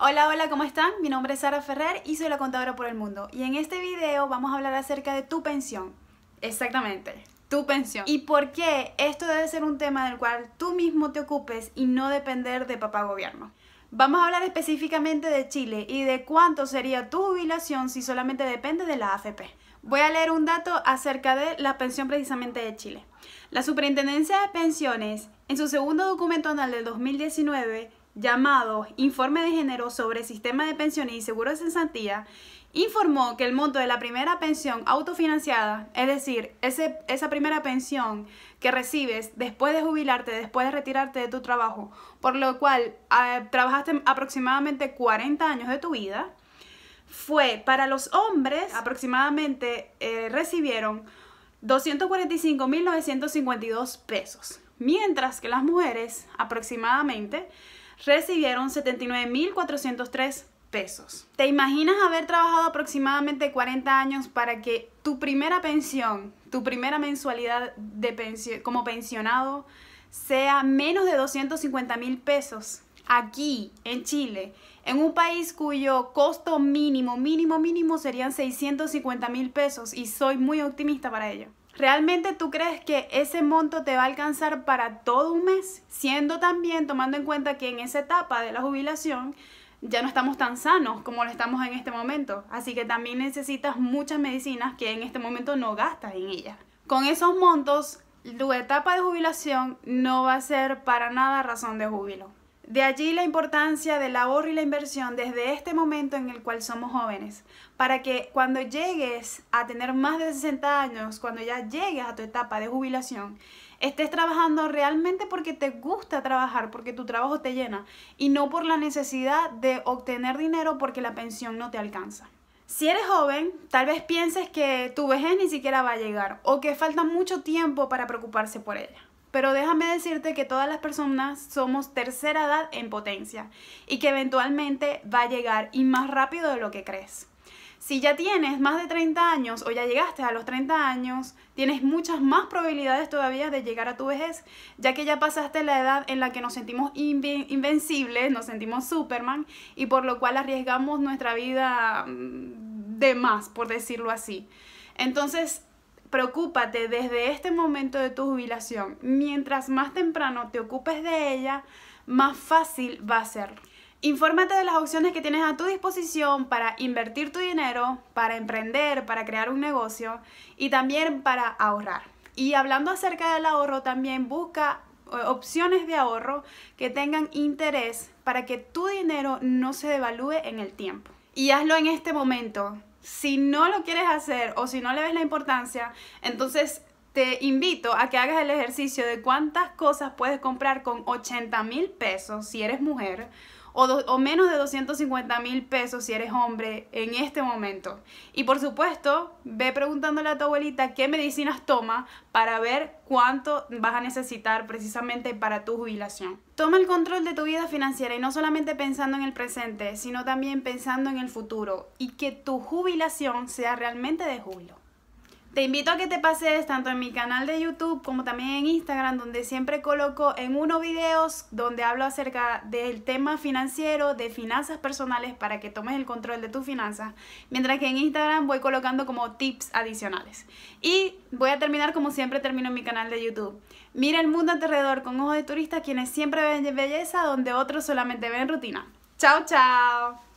Hola, hola, ¿cómo están? Mi nombre es Sara Ferrer y soy la contadora por el mundo. Y en este video vamos a hablar acerca de tu pensión. Exactamente, tu pensión. Y por qué esto debe ser un tema del cual tú mismo te ocupes y no depender de papá gobierno. Vamos a hablar específicamente de Chile y de cuánto sería tu jubilación si solamente depende de la AFP. Voy a leer un dato acerca de la pensión precisamente de Chile. La Superintendencia de Pensiones, en su segundo documento anual del 2019, llamado Informe de Género sobre Sistema de Pensiones y Seguros de Cesantía, informó que el monto de la primera pensión autofinanciada, es decir, esa primera pensión que recibes después de jubilarte, después de retirarte de tu trabajo, por lo cual eh, trabajaste aproximadamente 40 años de tu vida, fue para los hombres aproximadamente eh, recibieron 245.952 pesos, mientras que las mujeres aproximadamente recibieron 79.403 pesos. ¿Te imaginas haber trabajado aproximadamente 40 años para que tu primera pensión, tu primera mensualidad de como pensionado sea menos de 250 mil pesos? Aquí, en Chile, en un país cuyo costo mínimo, mínimo, mínimo serían 650 mil pesos y soy muy optimista para ello. ¿Realmente tú crees que ese monto te va a alcanzar para todo un mes? Siendo también, tomando en cuenta que en esa etapa de la jubilación ya no estamos tan sanos como lo estamos en este momento. Así que también necesitas muchas medicinas que en este momento no gastas en ellas. Con esos montos, tu etapa de jubilación no va a ser para nada razón de júbilo. De allí la importancia del ahorro y la inversión desde este momento en el cual somos jóvenes, para que cuando llegues a tener más de 60 años, cuando ya llegues a tu etapa de jubilación, estés trabajando realmente porque te gusta trabajar, porque tu trabajo te llena, y no por la necesidad de obtener dinero porque la pensión no te alcanza. Si eres joven, tal vez pienses que tu vejez ni siquiera va a llegar o que falta mucho tiempo para preocuparse por ella. Pero déjame decirte que todas las personas somos tercera edad en potencia y que eventualmente va a llegar y más rápido de lo que crees. Si ya tienes más de 30 años o ya llegaste a los 30 años, tienes muchas más probabilidades todavía de llegar a tu vejez, ya que ya pasaste la edad en la que nos sentimos invencibles, nos sentimos Superman y por lo cual arriesgamos nuestra vida mm, de más, por decirlo así. Entonces, Preocúpate desde este momento de tu jubilación. Mientras más temprano te ocupes de ella, más fácil va a ser. Infórmate de las opciones que tienes a tu disposición para invertir tu dinero, para emprender, para crear un negocio y también para ahorrar. Y hablando acerca del ahorro, también busca eh, opciones de ahorro que tengan interés para que tu dinero no se devalúe en el tiempo. Y hazlo en este momento si no lo quieres hacer o si no le ves la importancia, entonces te invito a que hagas el ejercicio de cuántas cosas puedes comprar con 80 mil pesos si eres mujer o, o menos de 250 mil pesos si eres hombre en este momento. Y por supuesto, ve preguntándole a tu abuelita qué medicinas toma para ver cuánto vas a necesitar precisamente para tu jubilación. Toma el control de tu vida financiera y no solamente pensando en el presente, sino también pensando en el futuro y que tu jubilación sea realmente de júbilo. Te invito a que te pases tanto en mi canal de YouTube como también en Instagram, donde siempre coloco en uno videos donde hablo acerca del tema financiero, de finanzas personales, para que tomes el control de tus finanzas, mientras que en Instagram voy colocando como tips adicionales. Y voy a terminar como siempre termino en mi canal de YouTube. Mira el mundo a alrededor con ojos de turistas quienes siempre ven belleza donde otros solamente ven rutina. Chao, chao.